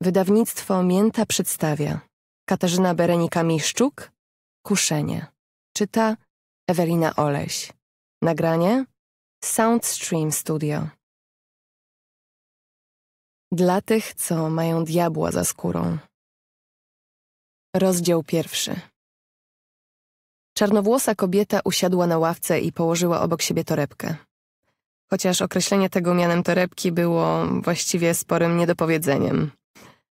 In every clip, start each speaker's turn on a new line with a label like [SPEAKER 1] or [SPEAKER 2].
[SPEAKER 1] Wydawnictwo Mięta przedstawia Katarzyna Berenika Miszczuk Kuszenie Czyta Ewelina Oleś Nagranie Soundstream Studio Dla tych, co mają diabła za skórą Rozdział pierwszy Czarnowłosa kobieta usiadła na ławce i położyła obok siebie torebkę. Chociaż określenie tego mianem torebki było właściwie sporym niedopowiedzeniem –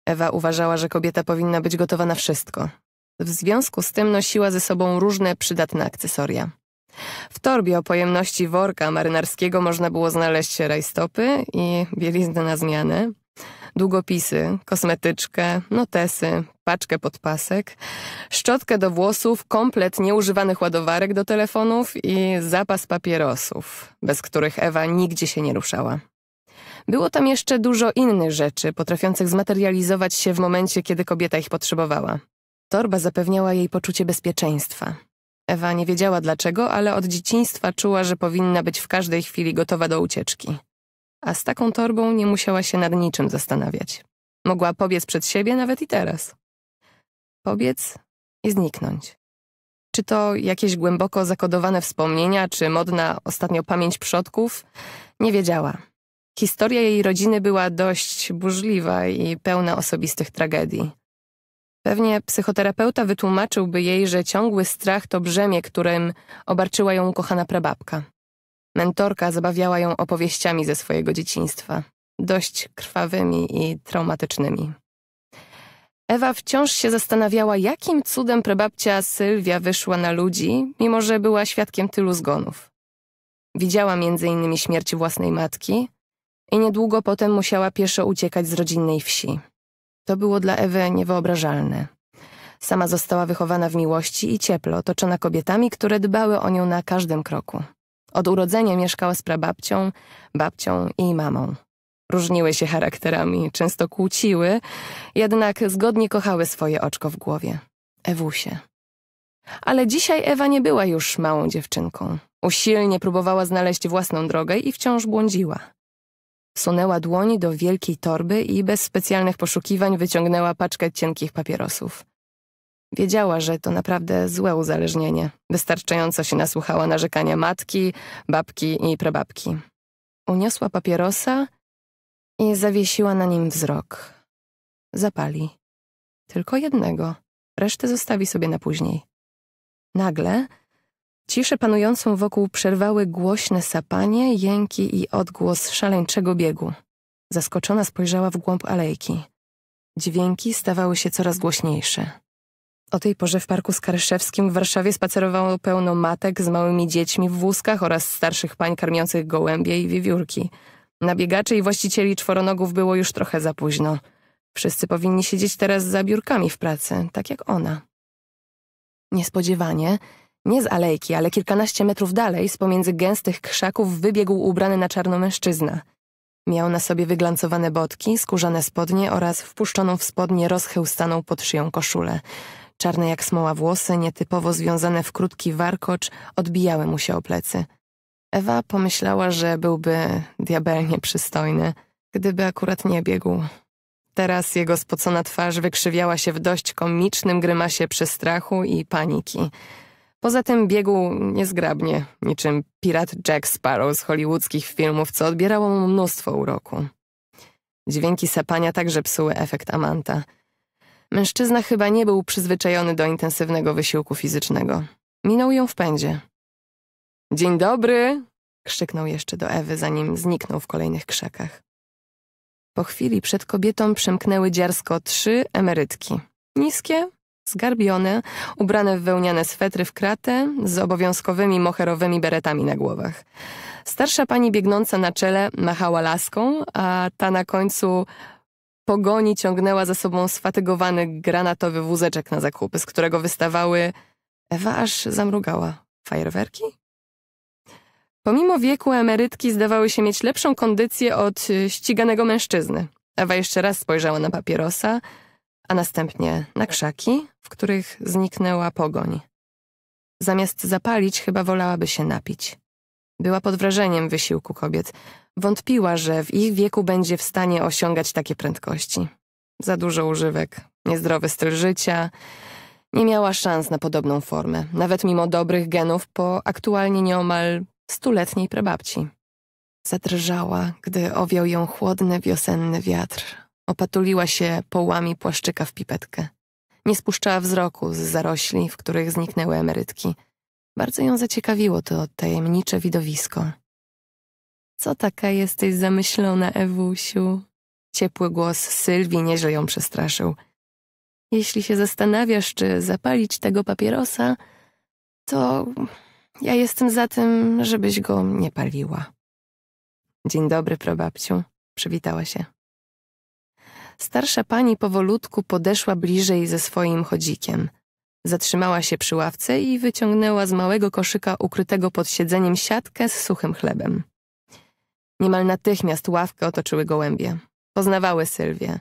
[SPEAKER 1] Ewa uważała, że kobieta powinna być gotowa na wszystko. W związku z tym nosiła ze sobą różne przydatne akcesoria. W torbie o pojemności worka marynarskiego można było znaleźć rajstopy i bieliznę na zmianę, długopisy, kosmetyczkę, notesy, paczkę podpasek, szczotkę do włosów, komplet nieużywanych ładowarek do telefonów i zapas papierosów, bez których Ewa nigdzie się nie ruszała. Było tam jeszcze dużo innych rzeczy, potrafiących zmaterializować się w momencie, kiedy kobieta ich potrzebowała. Torba zapewniała jej poczucie bezpieczeństwa. Ewa nie wiedziała dlaczego, ale od dzieciństwa czuła, że powinna być w każdej chwili gotowa do ucieczki. A z taką torbą nie musiała się nad niczym zastanawiać. Mogła pobiec przed siebie nawet i teraz. Pobiec i zniknąć. Czy to jakieś głęboko zakodowane wspomnienia, czy modna ostatnio pamięć przodków? Nie wiedziała. Historia jej rodziny była dość burzliwa i pełna osobistych tragedii. Pewnie psychoterapeuta wytłumaczyłby jej, że ciągły strach to brzemię, którym obarczyła ją ukochana prababka. Mentorka zabawiała ją opowieściami ze swojego dzieciństwa, dość krwawymi i traumatycznymi. Ewa wciąż się zastanawiała, jakim cudem prababcia Sylwia wyszła na ludzi, mimo że była świadkiem tylu zgonów. Widziała między innymi śmierć własnej matki, i niedługo potem musiała pieszo uciekać z rodzinnej wsi. To było dla Ewy niewyobrażalne. Sama została wychowana w miłości i ciepło, otoczona kobietami, które dbały o nią na każdym kroku. Od urodzenia mieszkała z prababcią, babcią i mamą. Różniły się charakterami, często kłóciły, jednak zgodnie kochały swoje oczko w głowie. Ewusie. Ale dzisiaj Ewa nie była już małą dziewczynką. Usilnie próbowała znaleźć własną drogę i wciąż błądziła. Sunęła dłoń do wielkiej torby i bez specjalnych poszukiwań wyciągnęła paczkę cienkich papierosów. Wiedziała, że to naprawdę złe uzależnienie. Wystarczająco się nasłuchała narzekania matki, babki i prababki. Uniosła papierosa i zawiesiła na nim wzrok. Zapali. Tylko jednego. Resztę zostawi sobie na później. Nagle Ciszę panującą wokół przerwały głośne sapanie, jęki i odgłos szaleńczego biegu. Zaskoczona spojrzała w głąb alejki. Dźwięki stawały się coraz głośniejsze. O tej porze w Parku Skarszewskim w Warszawie spacerowało pełno matek z małymi dziećmi w wózkach oraz starszych pań karmiących gołębie i wiewiórki. Na biegaczy i właścicieli czworonogów było już trochę za późno. Wszyscy powinni siedzieć teraz za biurkami w pracy, tak jak ona. Niespodziewanie nie z alejki, ale kilkanaście metrów dalej, z pomiędzy gęstych krzaków, wybiegł ubrany na czarno mężczyzna. Miał na sobie wyglancowane botki, skórzane spodnie oraz wpuszczoną w spodnie rozchełstaną pod szyją koszulę. Czarne jak smoła włosy, nietypowo związane w krótki warkocz, odbijały mu się o plecy. Ewa pomyślała, że byłby diabelnie przystojny, gdyby akurat nie biegł. Teraz jego spocona twarz wykrzywiała się w dość komicznym grymasie przestrachu i paniki – Poza tym biegł niezgrabnie, niczym pirat Jack Sparrow z hollywoodzkich filmów, co odbierało mu mnóstwo uroku. Dźwięki sapania także psuły efekt Amanta. Mężczyzna chyba nie był przyzwyczajony do intensywnego wysiłku fizycznego. Minął ją w pędzie. Dzień dobry! krzyknął jeszcze do Ewy, zanim zniknął w kolejnych krzakach. Po chwili przed kobietą przemknęły dziarsko trzy emerytki. Niskie, zgarbione, ubrane w wełniane swetry w kratę z obowiązkowymi moherowymi beretami na głowach. Starsza pani biegnąca na czele machała laską, a ta na końcu pogoni ciągnęła za sobą sfatygowany granatowy wózeczek na zakupy, z którego wystawały... Ewa aż zamrugała. Fajerwerki? Pomimo wieku emerytki zdawały się mieć lepszą kondycję od ściganego mężczyzny. Ewa jeszcze raz spojrzała na papierosa, a następnie na krzaki, w których zniknęła pogoń. Zamiast zapalić, chyba wolałaby się napić. Była pod wrażeniem wysiłku kobiet. Wątpiła, że w ich wieku będzie w stanie osiągać takie prędkości. Za dużo używek, niezdrowy styl życia. Nie miała szans na podobną formę, nawet mimo dobrych genów po aktualnie nieomal stuletniej prababci. Zadrżała, gdy owiał ją chłodny wiosenny wiatr Opatuliła się połami płaszczyka w pipetkę. Nie spuszczała wzroku z zarośli, w których zniknęły emerytki. Bardzo ją zaciekawiło to tajemnicze widowisko. Co taka jesteś zamyślona, Ewusiu? Ciepły głos Sylwii nieźle ją przestraszył. Jeśli się zastanawiasz, czy zapalić tego papierosa, to ja jestem za tym, żebyś go nie paliła. Dzień dobry, probabciu, przywitała się. Starsza pani powolutku podeszła bliżej ze swoim chodzikiem. Zatrzymała się przy ławce i wyciągnęła z małego koszyka ukrytego pod siedzeniem siatkę z suchym chlebem. Niemal natychmiast ławkę otoczyły gołębie. Poznawały Sylwię,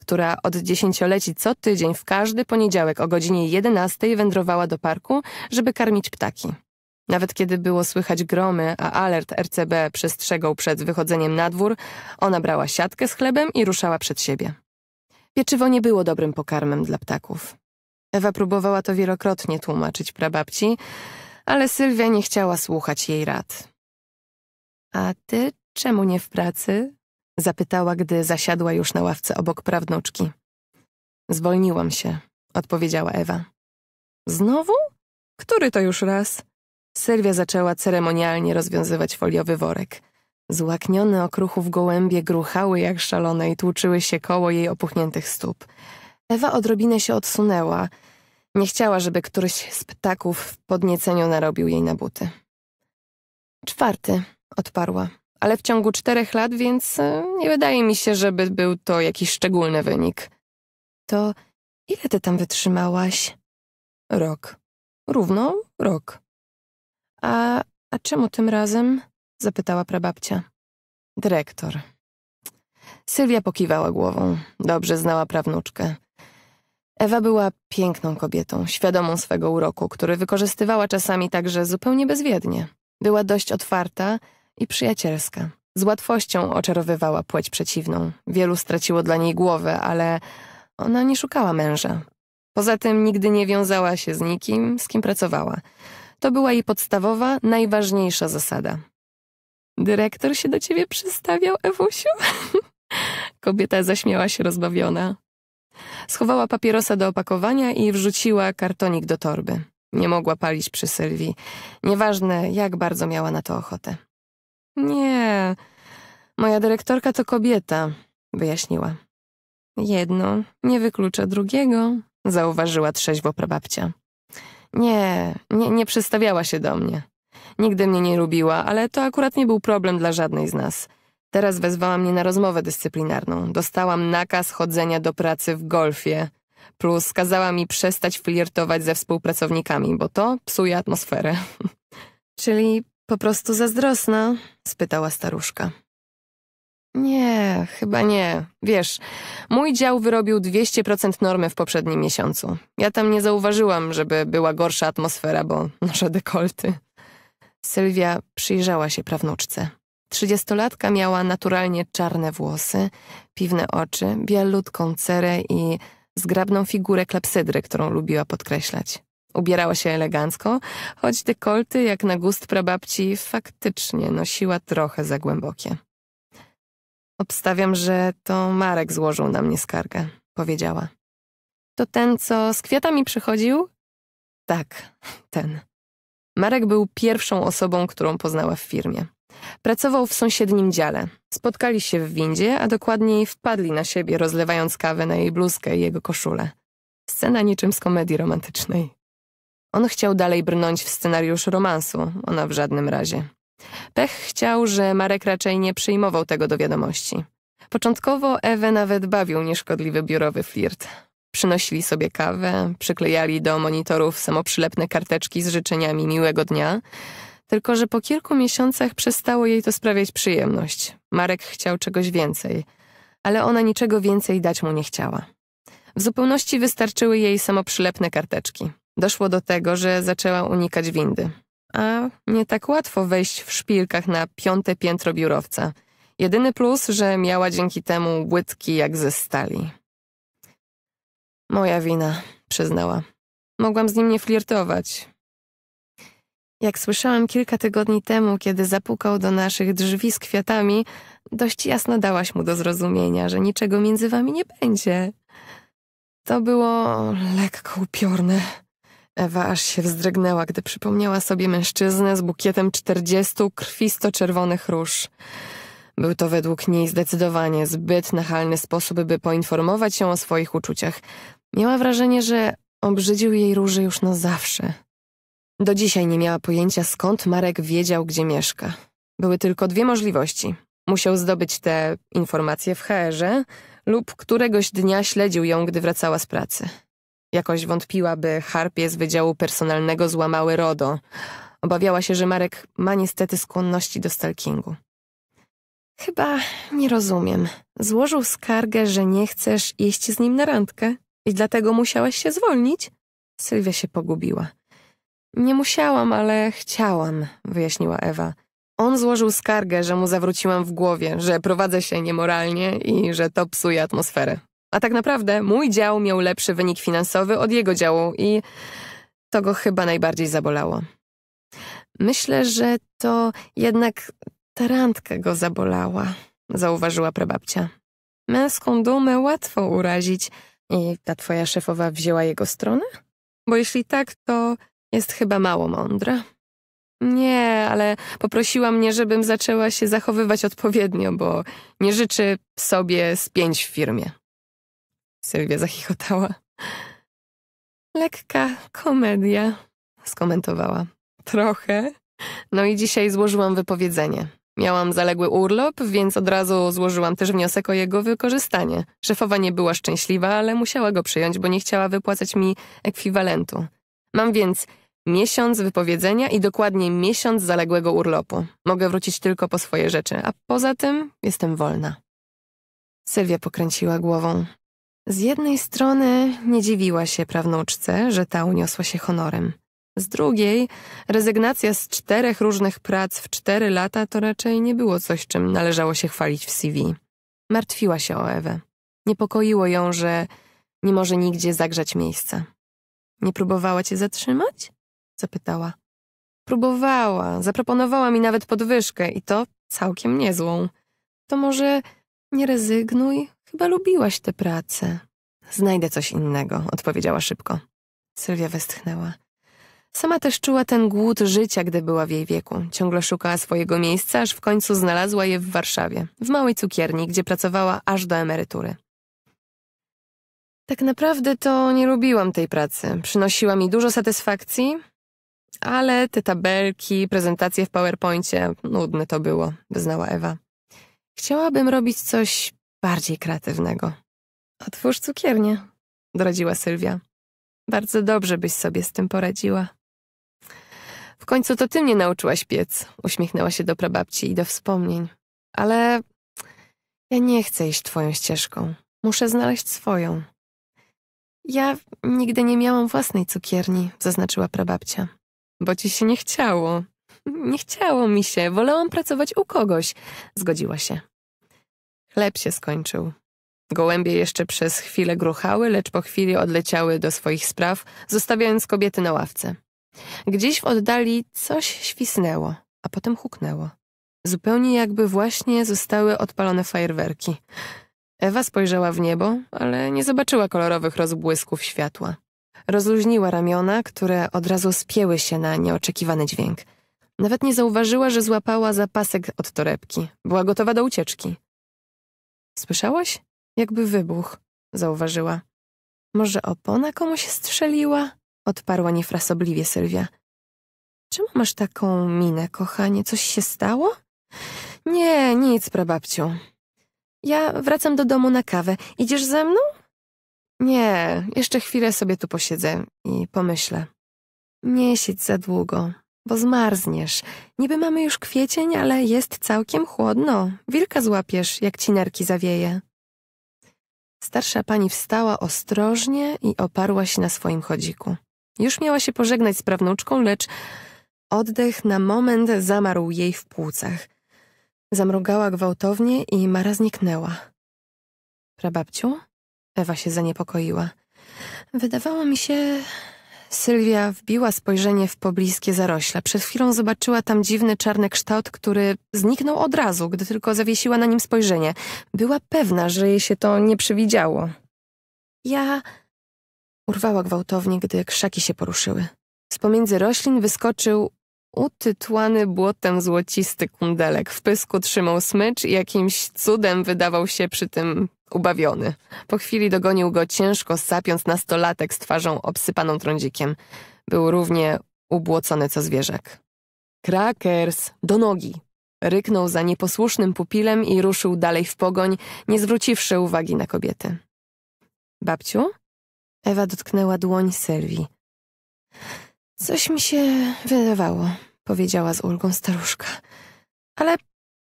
[SPEAKER 1] która od dziesięcioleci co tydzień w każdy poniedziałek o godzinie jedenastej wędrowała do parku, żeby karmić ptaki. Nawet kiedy było słychać gromy, a alert RCB przestrzegał przed wychodzeniem na dwór, ona brała siatkę z chlebem i ruszała przed siebie. Pieczywo nie było dobrym pokarmem dla ptaków. Ewa próbowała to wielokrotnie tłumaczyć prababci, ale Sylwia nie chciała słuchać jej rad. A ty czemu nie w pracy? Zapytała, gdy zasiadła już na ławce obok prawnuczki. Zwolniłam się, odpowiedziała Ewa. Znowu? Który to już raz? Sylwia zaczęła ceremonialnie rozwiązywać foliowy worek. Złaknione okruchów gołębie gruchały jak szalone i tłuczyły się koło jej opuchniętych stóp. Ewa odrobinę się odsunęła. Nie chciała, żeby któryś z ptaków w podnieceniu narobił jej na buty. Czwarty, odparła. Ale w ciągu czterech lat, więc e, nie wydaje mi się, żeby był to jakiś szczególny wynik. To ile ty tam wytrzymałaś? Rok. Równo rok. A, a czemu tym razem? zapytała prababcia. Dyrektor. Sylwia pokiwała głową. Dobrze znała prawnuczkę. Ewa była piękną kobietą, świadomą swego uroku, który wykorzystywała czasami także zupełnie bezwiednie. Była dość otwarta i przyjacielska. Z łatwością oczarowywała płeć przeciwną. Wielu straciło dla niej głowę, ale ona nie szukała męża. Poza tym nigdy nie wiązała się z nikim, z kim pracowała. To była jej podstawowa, najważniejsza zasada. Dyrektor się do ciebie przystawiał, Ewusiu? Kobieta zaśmiała się rozbawiona. Schowała papierosa do opakowania i wrzuciła kartonik do torby. Nie mogła palić przy Sylwii, nieważne jak bardzo miała na to ochotę. Nie, moja dyrektorka to kobieta, wyjaśniła. Jedno nie wyklucza drugiego, zauważyła trzeźwo prababcia. Nie, nie, nie przystawiała się do mnie. Nigdy mnie nie lubiła, ale to akurat nie był problem dla żadnej z nas. Teraz wezwała mnie na rozmowę dyscyplinarną. Dostałam nakaz chodzenia do pracy w golfie. Plus kazała mi przestać flirtować ze współpracownikami, bo to psuje atmosferę. Czyli po prostu zazdrosna? spytała staruszka. Nie, chyba nie. Wiesz, mój dział wyrobił 200% normy w poprzednim miesiącu. Ja tam nie zauważyłam, żeby była gorsza atmosfera, bo noszę dekolty. Sylwia przyjrzała się prawnuczce. Trzydziestolatka miała naturalnie czarne włosy, piwne oczy, bialutką cerę i zgrabną figurę klepsydry, którą lubiła podkreślać. Ubierała się elegancko, choć dekolty, jak na gust prababci, faktycznie nosiła trochę za głębokie. Obstawiam, że to Marek złożył na mnie skargę, powiedziała. To ten, co z kwiatami przychodził? Tak, ten. Marek był pierwszą osobą, którą poznała w firmie. Pracował w sąsiednim dziale. Spotkali się w windzie, a dokładniej wpadli na siebie, rozlewając kawę na jej bluzkę i jego koszulę. Scena niczym z komedii romantycznej. On chciał dalej brnąć w scenariusz romansu, ona w żadnym razie. Pech chciał, że Marek raczej nie przyjmował tego do wiadomości. Początkowo Ewę nawet bawił nieszkodliwy biurowy flirt. Przynosili sobie kawę, przyklejali do monitorów samoprzylepne karteczki z życzeniami miłego dnia, tylko że po kilku miesiącach przestało jej to sprawiać przyjemność. Marek chciał czegoś więcej, ale ona niczego więcej dać mu nie chciała. W zupełności wystarczyły jej samoprzylepne karteczki. Doszło do tego, że zaczęła unikać windy a nie tak łatwo wejść w szpilkach na piąte piętro biurowca. Jedyny plus, że miała dzięki temu łydki jak ze stali. Moja wina, przyznała. Mogłam z nim nie flirtować. Jak słyszałam kilka tygodni temu, kiedy zapukał do naszych drzwi z kwiatami, dość jasno dałaś mu do zrozumienia, że niczego między wami nie będzie. To było lekko upiorne. Ewa aż się wzdrygnęła, gdy przypomniała sobie mężczyznę z bukietem czterdziestu krwisto-czerwonych róż. Był to według niej zdecydowanie zbyt nachalny sposób, by poinformować ją o swoich uczuciach. Miała wrażenie, że obrzydził jej róży już na zawsze. Do dzisiaj nie miała pojęcia, skąd Marek wiedział, gdzie mieszka. Były tylko dwie możliwości. Musiał zdobyć te informacje w HR-ze lub któregoś dnia śledził ją, gdy wracała z pracy. Jakoś wątpiła, by harpie z Wydziału Personalnego złamały RODO. Obawiała się, że Marek ma niestety skłonności do stalkingu. Chyba nie rozumiem. Złożył skargę, że nie chcesz iść z nim na randkę i dlatego musiałaś się zwolnić? Sylwia się pogubiła. Nie musiałam, ale chciałam, wyjaśniła Ewa. On złożył skargę, że mu zawróciłam w głowie, że prowadzę się niemoralnie i że to psuje atmosferę. A tak naprawdę mój dział miał lepszy wynik finansowy od jego działu i to go chyba najbardziej zabolało. Myślę, że to jednak ta randka go zabolała, zauważyła prababcia. Męską dumę łatwo urazić. I ta twoja szefowa wzięła jego stronę? Bo jeśli tak, to jest chyba mało mądra. Nie, ale poprosiła mnie, żebym zaczęła się zachowywać odpowiednio, bo nie życzy sobie spięć w firmie. Sylwia zachichotała. Lekka komedia, skomentowała. Trochę. No i dzisiaj złożyłam wypowiedzenie. Miałam zaległy urlop, więc od razu złożyłam też wniosek o jego wykorzystanie. Szefowa nie była szczęśliwa, ale musiała go przyjąć, bo nie chciała wypłacać mi ekwiwalentu. Mam więc miesiąc wypowiedzenia i dokładnie miesiąc zaległego urlopu. Mogę wrócić tylko po swoje rzeczy, a poza tym jestem wolna. Sylwia pokręciła głową. Z jednej strony nie dziwiła się prawnuczce, że ta uniosła się honorem. Z drugiej, rezygnacja z czterech różnych prac w cztery lata to raczej nie było coś, czym należało się chwalić w CV. Martwiła się o Ewę. Niepokoiło ją, że nie może nigdzie zagrzać miejsca. Nie próbowała cię zatrzymać? zapytała. Próbowała, zaproponowała mi nawet podwyżkę i to całkiem niezłą. To może nie rezygnuj, Chyba lubiłaś tę pracę. Znajdę coś innego, odpowiedziała szybko. Sylwia westchnęła. Sama też czuła ten głód życia, gdy była w jej wieku. Ciągle szukała swojego miejsca, aż w końcu znalazła je w Warszawie, w małej cukierni, gdzie pracowała aż do emerytury. Tak naprawdę to nie lubiłam tej pracy. Przynosiła mi dużo satysfakcji, ale te tabelki, prezentacje w PowerPoincie, nudne to było, wyznała Ewa. Chciałabym robić coś bardziej kreatywnego. Otwórz cukiernię, doradziła Sylwia. Bardzo dobrze byś sobie z tym poradziła. W końcu to ty mnie nauczyłaś piec, uśmiechnęła się do prababci i do wspomnień. Ale ja nie chcę iść twoją ścieżką. Muszę znaleźć swoją. Ja nigdy nie miałam własnej cukierni, zaznaczyła prababcia. Bo ci się nie chciało. Nie chciało mi się, wolałam pracować u kogoś, zgodziła się. Lep się skończył. Gołębie jeszcze przez chwilę gruchały, lecz po chwili odleciały do swoich spraw, zostawiając kobiety na ławce. Gdzieś w oddali coś świsnęło, a potem huknęło. Zupełnie jakby właśnie zostały odpalone fajerwerki. Ewa spojrzała w niebo, ale nie zobaczyła kolorowych rozbłysków światła. Rozluźniła ramiona, które od razu spięły się na nieoczekiwany dźwięk. Nawet nie zauważyła, że złapała zapasek od torebki. Była gotowa do ucieczki. Słyszałaś? Jakby wybuch, zauważyła. Może opona komuś strzeliła? Odparła niefrasobliwie Sylwia. Czemu masz taką minę, kochanie? Coś się stało? Nie, nic, prababciu. Ja wracam do domu na kawę. Idziesz ze mną? Nie, jeszcze chwilę sobie tu posiedzę i pomyślę. Nie siedź za długo, bo zmarzniesz. Niby mamy już kwiecień, ale jest całkiem chłodno. Wilka złapiesz, jak ci nerki zawieje. Starsza pani wstała ostrożnie i oparła się na swoim chodziku. Już miała się pożegnać z prawnuczką, lecz oddech na moment zamarł jej w płucach. Zamrugała gwałtownie i Mara zniknęła. Prababciu? Ewa się zaniepokoiła. Wydawało mi się, Sylwia wbiła spojrzenie w pobliskie zarośla. Przed chwilą zobaczyła tam dziwny czarny kształt, który zniknął od razu, gdy tylko zawiesiła na nim spojrzenie. Była pewna, że jej się to nie przywidziało. Ja... Urwała gwałtownie, gdy krzaki się poruszyły. Z pomiędzy roślin wyskoczył utytłany błotem złocisty kundelek. W pysku trzymał smycz i jakimś cudem wydawał się przy tym ubawiony. Po chwili dogonił go ciężko, sapiąc nastolatek z twarzą obsypaną trądzikiem. Był równie ubłocony co zwierzak. Krakers, do nogi! Ryknął za nieposłusznym pupilem i ruszył dalej w pogoń, nie zwróciwszy uwagi na kobiety. Babciu? Ewa dotknęła dłoń Sylwii. Coś mi się wydawało powiedziała z ulgą staruszka. Ale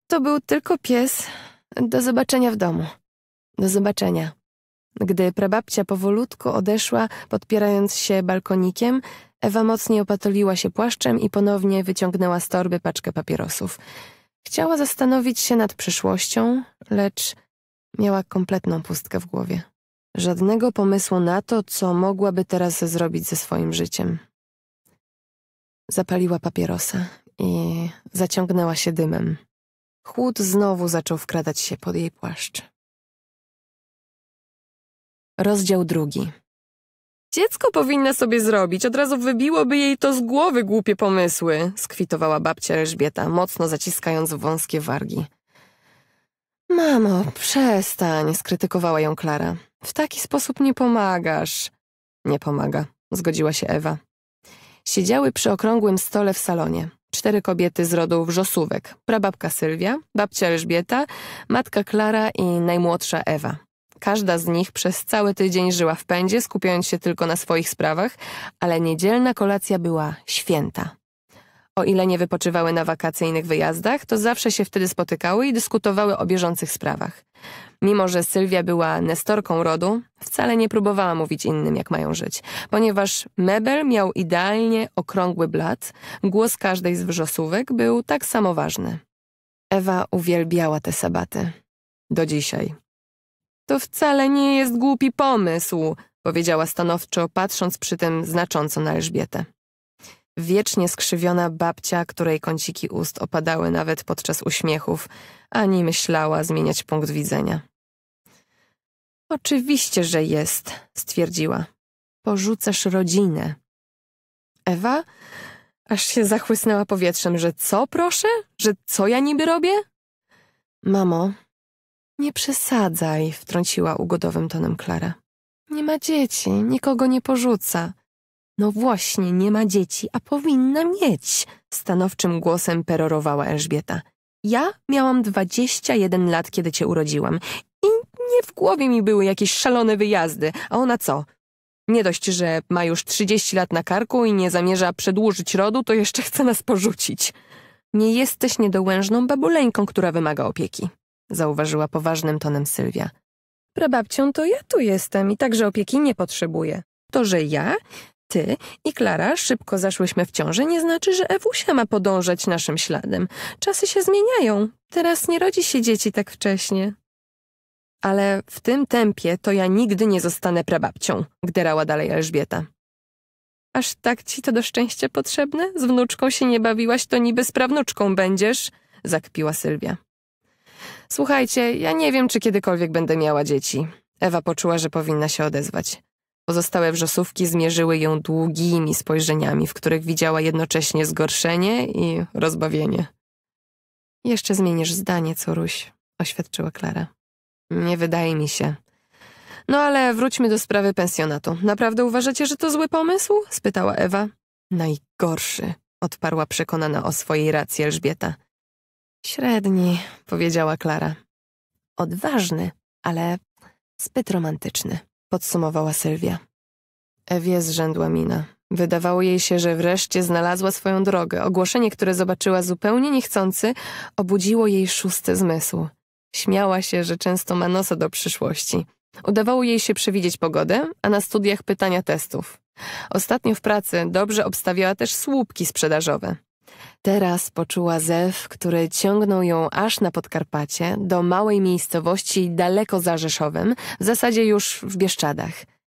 [SPEAKER 1] to był tylko pies. Do zobaczenia w domu. Do zobaczenia. Gdy prababcia powolutku odeszła, podpierając się balkonikiem, Ewa mocniej opatoliła się płaszczem i ponownie wyciągnęła z torby paczkę papierosów. Chciała zastanowić się nad przyszłością, lecz miała kompletną pustkę w głowie. Żadnego pomysłu na to, co mogłaby teraz zrobić ze swoim życiem. Zapaliła papierosa i zaciągnęła się dymem. Chłód znowu zaczął wkradać się pod jej płaszcz. Rozdział drugi. Dziecko powinna sobie zrobić, od razu wybiłoby jej to z głowy głupie pomysły, skwitowała babcia Elżbieta, mocno zaciskając wąskie wargi. Mamo, przestań, skrytykowała ją Klara. W taki sposób nie pomagasz. Nie pomaga, zgodziła się Ewa. Siedziały przy okrągłym stole w salonie. Cztery kobiety z rodu Wrzosówek. Prababka Sylwia, babcia Elżbieta, matka Klara i najmłodsza Ewa. Każda z nich przez cały tydzień żyła w pędzie, skupiając się tylko na swoich sprawach, ale niedzielna kolacja była święta o ile nie wypoczywały na wakacyjnych wyjazdach, to zawsze się wtedy spotykały i dyskutowały o bieżących sprawach. Mimo, że Sylwia była nestorką rodu, wcale nie próbowała mówić innym, jak mają żyć, ponieważ mebel miał idealnie okrągły blat, głos każdej z wrzosówek był tak samo ważny. Ewa uwielbiała te sabaty. Do dzisiaj. To wcale nie jest głupi pomysł, powiedziała stanowczo, patrząc przy tym znacząco na Elżbietę wiecznie skrzywiona babcia, której kąciki ust opadały nawet podczas uśmiechów, ani myślała zmieniać punkt widzenia. Oczywiście, że jest, stwierdziła. Porzucasz rodzinę. Ewa aż się zachłysnęła powietrzem, że co proszę? Że co ja niby robię? Mamo, nie przesadzaj, wtrąciła ugodowym tonem Klara. Nie ma dzieci, nikogo nie porzuca. No właśnie, nie ma dzieci, a powinna mieć, stanowczym głosem perorowała Elżbieta. Ja miałam 21 lat, kiedy cię urodziłam i nie w głowie mi były jakieś szalone wyjazdy, a ona co? Nie dość, że ma już 30 lat na karku i nie zamierza przedłużyć rodu, to jeszcze chce nas porzucić. Nie jesteś niedołężną babuleńką, która wymaga opieki, zauważyła poważnym tonem Sylwia. Prababcią to ja tu jestem i także opieki nie potrzebuję. To, że ja ty i Klara szybko zaszłyśmy w ciąży, nie znaczy, że Ewusia ma podążać naszym śladem. Czasy się zmieniają. Teraz nie rodzi się dzieci tak wcześnie. Ale w tym tempie to ja nigdy nie zostanę prababcią, gderała dalej Elżbieta. Aż tak ci to do szczęścia potrzebne? Z wnuczką się nie bawiłaś, to niby z prawnuczką będziesz, zakpiła Sylwia. Słuchajcie, ja nie wiem, czy kiedykolwiek będę miała dzieci. Ewa poczuła, że powinna się odezwać. Pozostałe wrzosówki zmierzyły ją długimi spojrzeniami, w których widziała jednocześnie zgorszenie i rozbawienie. Jeszcze zmienisz zdanie, Coruś, oświadczyła Klara. Nie wydaje mi się. No ale wróćmy do sprawy pensjonatu. Naprawdę uważacie, że to zły pomysł? spytała Ewa. Najgorszy, odparła przekonana o swojej racji Elżbieta. Średni, powiedziała Klara. Odważny, ale zbyt romantyczny podsumowała Sylwia. Ewie zrzędła mina. Wydawało jej się, że wreszcie znalazła swoją drogę. Ogłoszenie, które zobaczyła zupełnie niechcący, obudziło jej szósty zmysł. Śmiała się, że często ma nosa do przyszłości. Udawało jej się przewidzieć pogodę, a na studiach pytania testów. Ostatnio w pracy dobrze obstawiała też słupki sprzedażowe. Teraz poczuła zew, który ciągnął ją aż na Podkarpacie, do małej miejscowości daleko za Rzeszowem, w zasadzie już w Bieszczadach.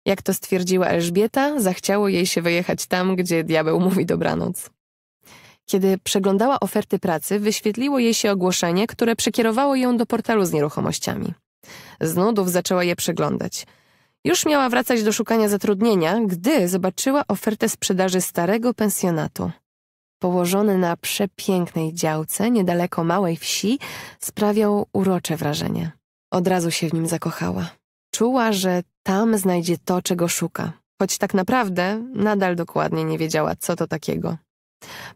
[SPEAKER 1] Jak to stwierdziła Elżbieta, zachciało jej się wyjechać tam, gdzie diabeł mówi dobranoc. Kiedy przeglądała oferty pracy, wyświetliło jej się ogłoszenie, które przekierowało ją do portalu z nieruchomościami. Z nudów zaczęła je przeglądać. Już miała wracać do szukania zatrudnienia, gdy zobaczyła ofertę sprzedaży starego pensjonatu położony na przepięknej działce niedaleko małej wsi, sprawiał urocze wrażenie. Od razu się w nim zakochała. Czuła, że tam znajdzie to, czego szuka, choć tak naprawdę nadal dokładnie nie wiedziała, co to takiego.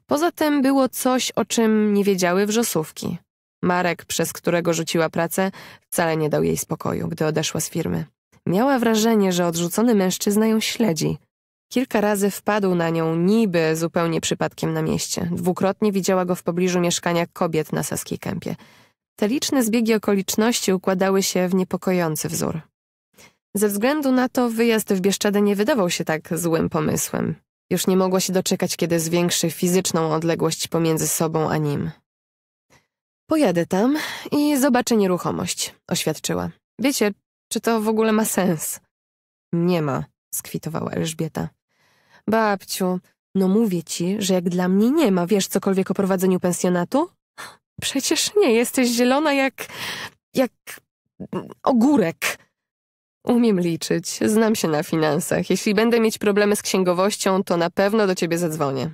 [SPEAKER 1] Poza tym było coś, o czym nie wiedziały wrzosówki. Marek, przez którego rzuciła pracę, wcale nie dał jej spokoju, gdy odeszła z firmy. Miała wrażenie, że odrzucony mężczyzna ją śledzi, Kilka razy wpadł na nią niby zupełnie przypadkiem na mieście. Dwukrotnie widziała go w pobliżu mieszkania kobiet na Saskiej Kępie. Te liczne zbiegi okoliczności układały się w niepokojący wzór. Ze względu na to wyjazd w Bieszczadę nie wydawał się tak złym pomysłem. Już nie mogła się doczekać, kiedy zwiększy fizyczną odległość pomiędzy sobą a nim. Pojadę tam i zobaczę nieruchomość, oświadczyła. Wiecie, czy to w ogóle ma sens? Nie ma, skwitowała Elżbieta. Babciu, no mówię ci, że jak dla mnie nie ma, wiesz cokolwiek o prowadzeniu pensjonatu? Przecież nie, jesteś zielona jak... jak... ogórek. Umiem liczyć, znam się na finansach. Jeśli będę mieć problemy z księgowością, to na pewno do ciebie zadzwonię.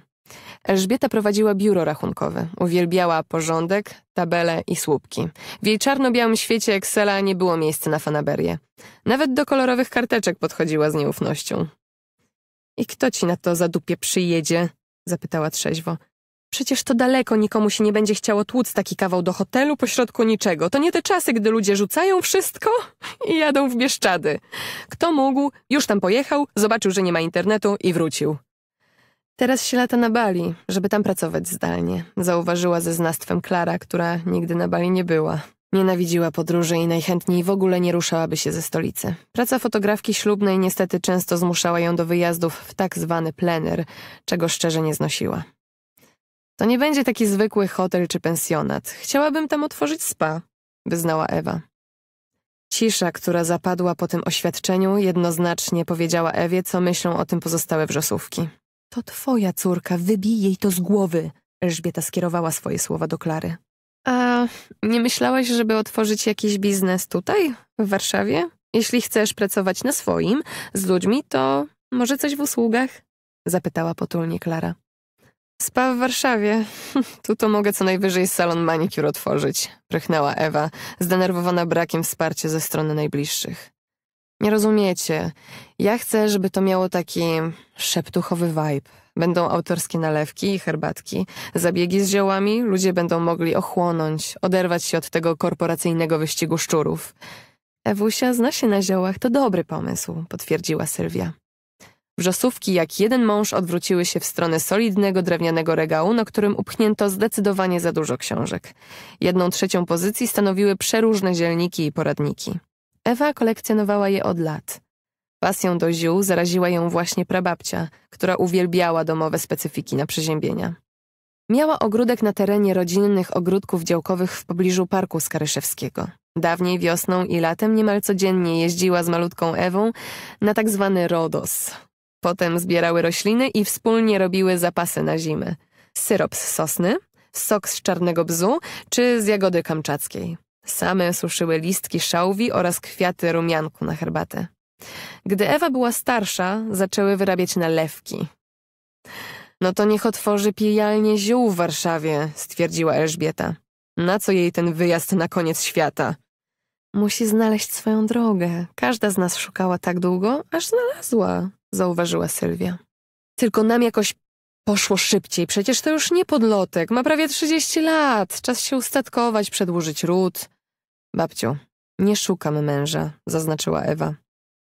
[SPEAKER 1] Elżbieta prowadziła biuro rachunkowe. Uwielbiała porządek, tabele i słupki. W jej czarno-białym świecie Excela nie było miejsca na fanaberię. Nawet do kolorowych karteczek podchodziła z nieufnością. I kto ci na to za dupie przyjedzie? zapytała trzeźwo. Przecież to daleko nikomu się nie będzie chciało tłuc taki kawał do hotelu pośrodku niczego. To nie te czasy, gdy ludzie rzucają wszystko i jadą w Bieszczady. Kto mógł, już tam pojechał, zobaczył, że nie ma internetu i wrócił. Teraz się lata na Bali, żeby tam pracować zdalnie, zauważyła ze znastwem Klara, która nigdy na Bali nie była. Nienawidziła podróży i najchętniej w ogóle nie ruszałaby się ze stolicy. Praca fotografki ślubnej niestety często zmuszała ją do wyjazdów w tak zwany plener, czego szczerze nie znosiła. To nie będzie taki zwykły hotel czy pensjonat. Chciałabym tam otworzyć spa, wyznała Ewa. Cisza, która zapadła po tym oświadczeniu, jednoznacznie powiedziała Ewie, co myślą o tym pozostałe wrzosówki. To twoja córka, wybij jej to z głowy. Elżbieta skierowała swoje słowa do Klary. A nie myślałaś, żeby otworzyć jakiś biznes tutaj, w Warszawie? Jeśli chcesz pracować na swoim, z ludźmi, to może coś w usługach? Zapytała potulnie Klara. Spa w Warszawie. Tu to mogę co najwyżej salon manikur otworzyć, prychnęła Ewa, zdenerwowana brakiem wsparcia ze strony najbliższych. Nie rozumiecie. Ja chcę, żeby to miało taki szeptuchowy vibe. Będą autorskie nalewki i herbatki, zabiegi z ziołami, ludzie będą mogli ochłonąć, oderwać się od tego korporacyjnego wyścigu szczurów. Ewusia zna się na ziołach, to dobry pomysł, potwierdziła Sylwia. Wrzosówki jak jeden mąż odwróciły się w stronę solidnego drewnianego regału, na którym upchnięto zdecydowanie za dużo książek. Jedną trzecią pozycji stanowiły przeróżne zielniki i poradniki. Ewa kolekcjonowała je od lat. Pasją do ziół zaraziła ją właśnie prababcia, która uwielbiała domowe specyfiki na przeziębienia. Miała ogródek na terenie rodzinnych ogródków działkowych w pobliżu Parku Skaryszewskiego. Dawniej wiosną i latem niemal codziennie jeździła z malutką Ewą na tak zwany RODOS. Potem zbierały rośliny i wspólnie robiły zapasy na zimę. Syrop z sosny, sok z czarnego bzu czy z jagody kamczackiej. Same suszyły listki szałwi oraz kwiaty rumianku na herbatę. Gdy Ewa była starsza, zaczęły wyrabiać nalewki. No to niech otworzy piejalnię ziół w Warszawie, stwierdziła Elżbieta. Na co jej ten wyjazd na koniec świata? Musi znaleźć swoją drogę. Każda z nas szukała tak długo, aż znalazła, zauważyła Sylwia. Tylko nam jakoś Poszło szybciej, przecież to już nie podlotek, ma prawie trzydzieści lat, czas się ustatkować, przedłużyć ród. Babciu, nie szukam męża, zaznaczyła Ewa.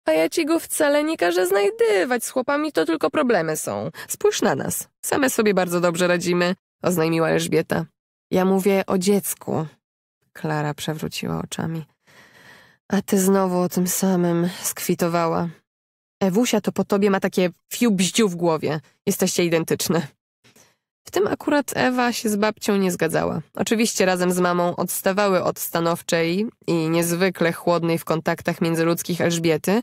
[SPEAKER 1] A ja ci go wcale nie każę znajdywać, z chłopami to tylko problemy są. Spójrz na nas, same sobie bardzo dobrze radzimy, oznajmiła Elżbieta. Ja mówię o dziecku. Klara przewróciła oczami. A ty znowu o tym samym skwitowała. Ewusia to po tobie ma takie fiu-bździu w głowie. Jesteście identyczne. W tym akurat Ewa się z babcią nie zgadzała. Oczywiście razem z mamą odstawały od stanowczej i niezwykle chłodnej w kontaktach międzyludzkich Elżbiety,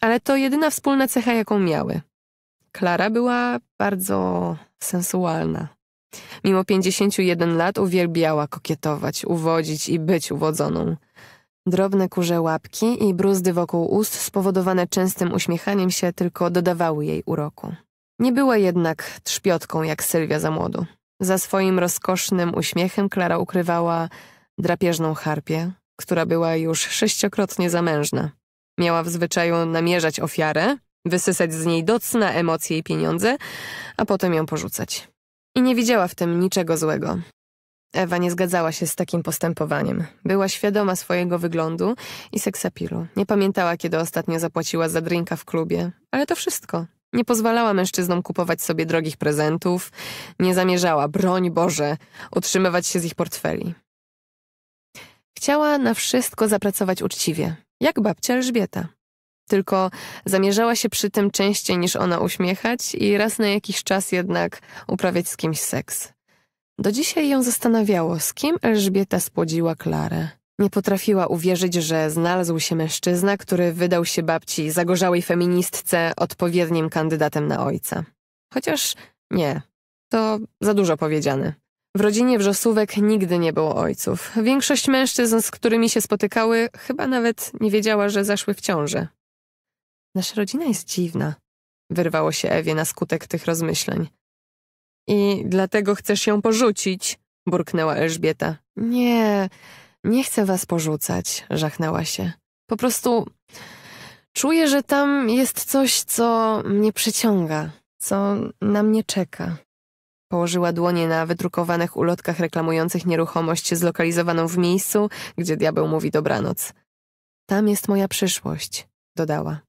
[SPEAKER 1] ale to jedyna wspólna cecha, jaką miały. Klara była bardzo sensualna. Mimo 51 lat uwielbiała kokietować, uwodzić i być uwodzoną. Drobne kurze łapki i bruzdy wokół ust spowodowane częstym uśmiechaniem się tylko dodawały jej uroku. Nie była jednak trzpiotką jak Sylwia za młodu. Za swoim rozkosznym uśmiechem Klara ukrywała drapieżną harpię, która była już sześciokrotnie zamężna. Miała w zwyczaju namierzać ofiarę, wysysać z niej docna emocje i pieniądze, a potem ją porzucać. I nie widziała w tym niczego złego. Ewa nie zgadzała się z takim postępowaniem. Była świadoma swojego wyglądu i seksapilu. Nie pamiętała, kiedy ostatnio zapłaciła za drinka w klubie, ale to wszystko. Nie pozwalała mężczyznom kupować sobie drogich prezentów, nie zamierzała, broń Boże, utrzymywać się z ich portfeli. Chciała na wszystko zapracować uczciwie, jak babcia Elżbieta. Tylko zamierzała się przy tym częściej niż ona uśmiechać i raz na jakiś czas jednak uprawiać z kimś seks. Do dzisiaj ją zastanawiało, z kim Elżbieta spłodziła Klarę. Nie potrafiła uwierzyć, że znalazł się mężczyzna, który wydał się babci zagorzałej feministce odpowiednim kandydatem na ojca. Chociaż nie, to za dużo powiedziane. W rodzinie Wrzosówek nigdy nie było ojców. Większość mężczyzn, z którymi się spotykały, chyba nawet nie wiedziała, że zaszły w ciąże. Nasza rodzina jest dziwna, wyrwało się Ewie na skutek tych rozmyśleń. I dlatego chcesz ją porzucić, burknęła Elżbieta. Nie, nie chcę was porzucać, żachnęła się. Po prostu czuję, że tam jest coś, co mnie przyciąga, co na mnie czeka. Położyła dłonie na wydrukowanych ulotkach reklamujących nieruchomość zlokalizowaną w miejscu, gdzie diabeł mówi dobranoc. Tam jest moja przyszłość, dodała.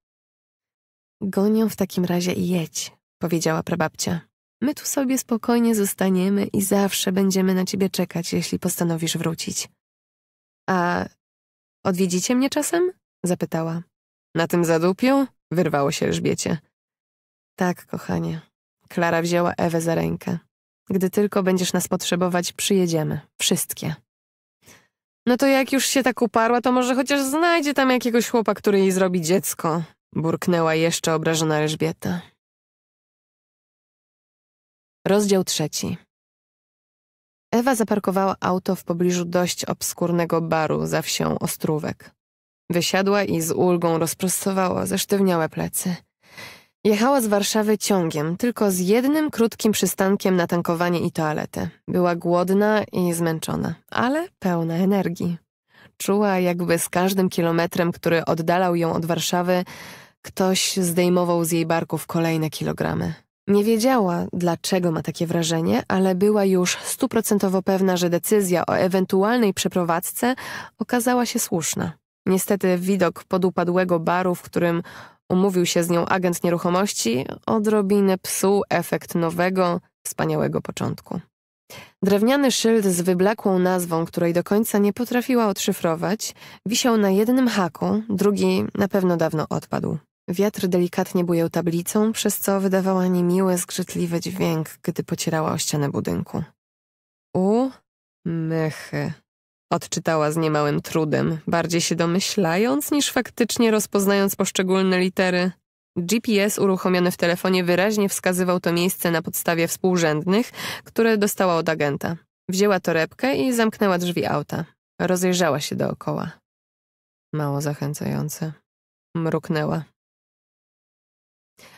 [SPEAKER 1] Gonią w takim razie i jedź, powiedziała prababcia. My tu sobie spokojnie zostaniemy i zawsze będziemy na ciebie czekać, jeśli postanowisz wrócić. A odwiedzicie mnie czasem? zapytała. Na tym zadupiu? wyrwało się Elżbiecie. Tak, kochanie. Klara wzięła Ewę za rękę. Gdy tylko będziesz nas potrzebować, przyjedziemy. Wszystkie. No to jak już się tak uparła, to może chociaż znajdzie tam jakiegoś chłopa, który jej zrobi dziecko, burknęła jeszcze obrażona Elżbieta. Rozdział trzeci. Ewa zaparkowała auto w pobliżu dość obskurnego baru za wsią Ostrówek. Wysiadła i z ulgą rozprostowała zesztywniałe plecy. Jechała z Warszawy ciągiem, tylko z jednym krótkim przystankiem na tankowanie i toaletę. Była głodna i zmęczona, ale pełna energii. Czuła, jakby z każdym kilometrem, który oddalał ją od Warszawy, ktoś zdejmował z jej barków kolejne kilogramy. Nie wiedziała, dlaczego ma takie wrażenie, ale była już stuprocentowo pewna, że decyzja o ewentualnej przeprowadzce okazała się słuszna. Niestety widok podupadłego baru, w którym umówił się z nią agent nieruchomości, odrobinę psuł efekt nowego, wspaniałego początku. Drewniany szyld z wyblakłą nazwą, której do końca nie potrafiła odszyfrować, wisiał na jednym haku, drugi na pewno dawno odpadł. Wiatr delikatnie bujał tablicą, przez co wydawała niemiły, zgrzytliwy dźwięk, gdy pocierała o ścianę budynku. U mychy. Odczytała z niemałym trudem, bardziej się domyślając niż faktycznie rozpoznając poszczególne litery. GPS uruchomiony w telefonie wyraźnie wskazywał to miejsce na podstawie współrzędnych, które dostała od agenta. Wzięła torebkę i zamknęła drzwi auta. Rozejrzała się dookoła. Mało zachęcające. Mruknęła.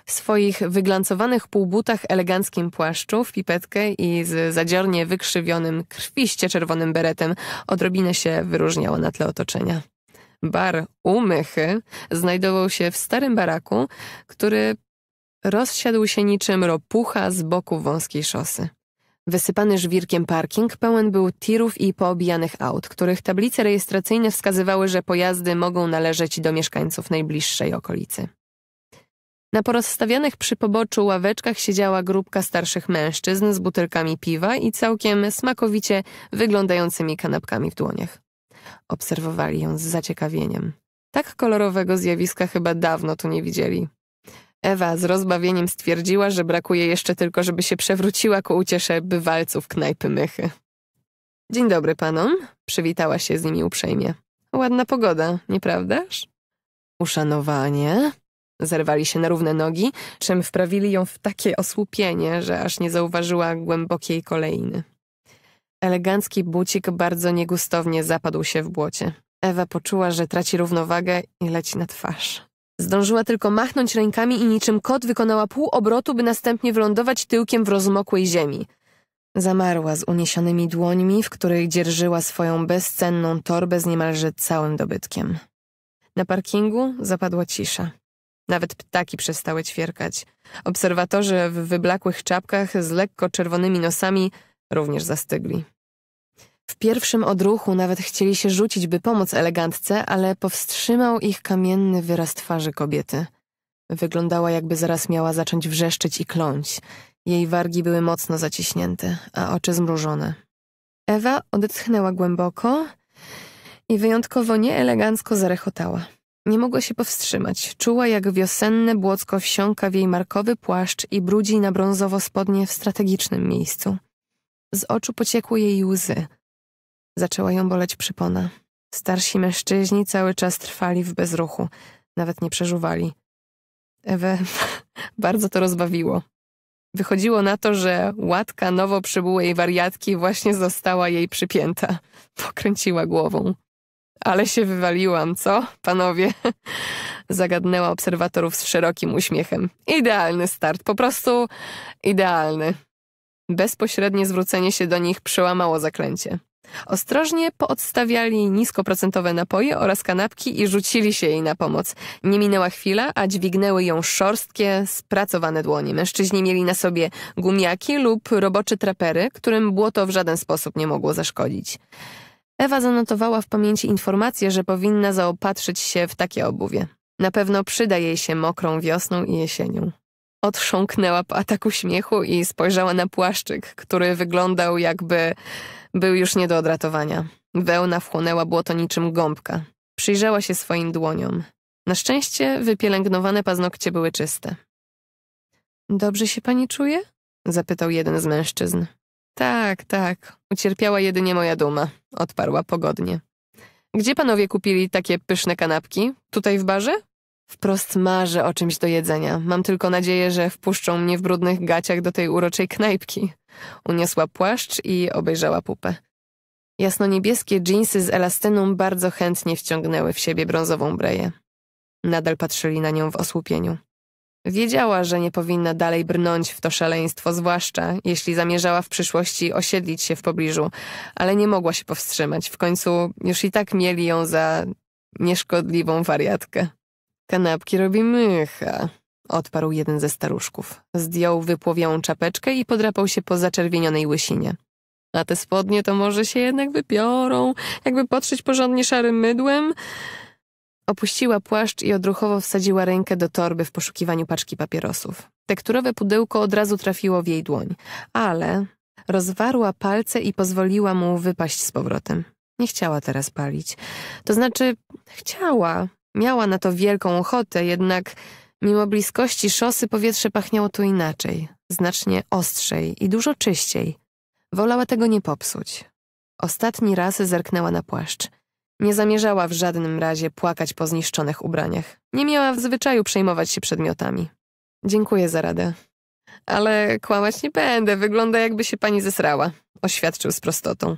[SPEAKER 1] W swoich wyglancowanych półbutach, eleganckim płaszczu, w pipetkę i z zadziornie wykrzywionym, krwiście czerwonym beretem odrobinę się wyróżniała na tle otoczenia. Bar Umychy znajdował się w starym baraku, który rozsiadł się niczym ropucha z boku wąskiej szosy. Wysypany żwirkiem parking pełen był tirów i poobijanych aut, których tablice rejestracyjne wskazywały, że pojazdy mogą należeć do mieszkańców najbliższej okolicy. Na porozstawianych przy poboczu ławeczkach siedziała grupka starszych mężczyzn z butelkami piwa i całkiem smakowicie wyglądającymi kanapkami w dłoniach. Obserwowali ją z zaciekawieniem. Tak kolorowego zjawiska chyba dawno tu nie widzieli. Ewa z rozbawieniem stwierdziła, że brakuje jeszcze tylko, żeby się przewróciła ku uciesze bywalców knajpy mychy. Dzień dobry panom, przywitała się z nimi uprzejmie. Ładna pogoda, nieprawdaż? Uszanowanie, Zerwali się na równe nogi, czym wprawili ją w takie osłupienie, że aż nie zauważyła głębokiej kolejny. Elegancki bucik bardzo niegustownie zapadł się w błocie. Ewa poczuła, że traci równowagę i leci na twarz. Zdążyła tylko machnąć rękami i niczym kot wykonała pół obrotu, by następnie wylądować tyłkiem w rozmokłej ziemi. Zamarła z uniesionymi dłońmi, w których dzierżyła swoją bezcenną torbę z niemalże całym dobytkiem. Na parkingu zapadła cisza. Nawet ptaki przestały ćwierkać. Obserwatorzy w wyblakłych czapkach z lekko czerwonymi nosami również zastygli. W pierwszym odruchu nawet chcieli się rzucić, by pomóc elegantce, ale powstrzymał ich kamienny wyraz twarzy kobiety. Wyglądała, jakby zaraz miała zacząć wrzeszczeć i kląć. Jej wargi były mocno zaciśnięte, a oczy zmrużone. Ewa odetchnęła głęboko i wyjątkowo nieelegancko zarechotała. Nie mogła się powstrzymać. Czuła, jak wiosenne błocko wsiąka w jej markowy płaszcz i brudzi na brązowo spodnie w strategicznym miejscu. Z oczu pociekły jej łzy. Zaczęła ją boleć przypona. Starsi mężczyźni cały czas trwali w bezruchu. Nawet nie przeżuwali. Ewę bardzo to rozbawiło. Wychodziło na to, że łatka nowo przybyłej wariatki właśnie została jej przypięta. Pokręciła głową. Ale się wywaliłam, co, panowie? Zagadnęła obserwatorów z szerokim uśmiechem. Idealny start, po prostu idealny. Bezpośrednie zwrócenie się do nich przełamało zaklęcie. Ostrożnie poodstawiali niskoprocentowe napoje oraz kanapki i rzucili się jej na pomoc. Nie minęła chwila, a dźwignęły ją szorstkie, spracowane dłonie. Mężczyźni mieli na sobie gumiaki lub robocze trapery, którym błoto w żaden sposób nie mogło zaszkodzić. Ewa zanotowała w pamięci informację, że powinna zaopatrzyć się w takie obuwie. Na pewno przyda jej się mokrą wiosną i jesienią. Otrząknęła po ataku śmiechu i spojrzała na płaszczyk, który wyglądał jakby był już nie do odratowania. Wełna wchłonęła błoto niczym gąbka. Przyjrzała się swoim dłoniom. Na szczęście wypielęgnowane paznokcie były czyste. Dobrze się pani czuje? zapytał jeden z mężczyzn. Tak, tak. Ucierpiała jedynie moja duma, odparła pogodnie. Gdzie panowie kupili takie pyszne kanapki? Tutaj w barze? Wprost marzę o czymś do jedzenia. Mam tylko nadzieję, że wpuszczą mnie w brudnych gaciach do tej uroczej knajpki. Uniosła płaszcz i obejrzała pupę. Jasno-niebieskie dżinsy z elastyną bardzo chętnie wciągnęły w siebie brązową breję. Nadal patrzyli na nią w osłupieniu. Wiedziała, że nie powinna dalej brnąć w to szaleństwo, zwłaszcza jeśli zamierzała w przyszłości osiedlić się w pobliżu, ale nie mogła się powstrzymać. W końcu już i tak mieli ją za nieszkodliwą wariatkę. Kanapki robi mycha, odparł jeden ze staruszków. Zdjął wypłowiałą czapeczkę i podrapał się po zaczerwienionej łysinie. A te spodnie to może się jednak wypiorą, jakby potrzeć porządnie szarym mydłem. Opuściła płaszcz i odruchowo wsadziła rękę do torby w poszukiwaniu paczki papierosów. Tekturowe pudełko od razu trafiło w jej dłoń, ale rozwarła palce i pozwoliła mu wypaść z powrotem. Nie chciała teraz palić. To znaczy, chciała. Miała na to wielką ochotę, jednak mimo bliskości szosy powietrze pachniało tu inaczej, znacznie ostrzej i dużo czyściej. Wolała tego nie popsuć. Ostatni raz zerknęła na płaszcz – nie zamierzała w żadnym razie płakać po zniszczonych ubraniach. Nie miała w zwyczaju przejmować się przedmiotami. Dziękuję za radę. Ale kłamać nie będę, wygląda jakby się pani zesrała, oświadczył z prostotą.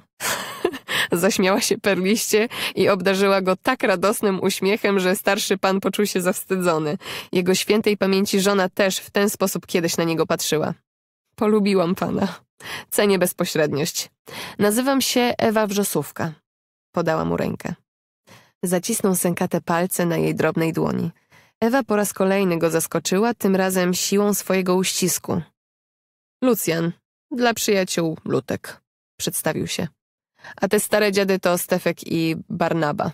[SPEAKER 1] Zaśmiała się perliście i obdarzyła go tak radosnym uśmiechem, że starszy pan poczuł się zawstydzony. Jego świętej pamięci żona też w ten sposób kiedyś na niego patrzyła. Polubiłam pana. Cenię bezpośredniość. Nazywam się Ewa Wrzosówka. Podała mu rękę. Zacisnął sękate palce na jej drobnej dłoni. Ewa po raz kolejny go zaskoczyła, tym razem siłą swojego uścisku. Lucjan, dla przyjaciół Lutek, przedstawił się. A te stare dziady to Stefek i Barnaba.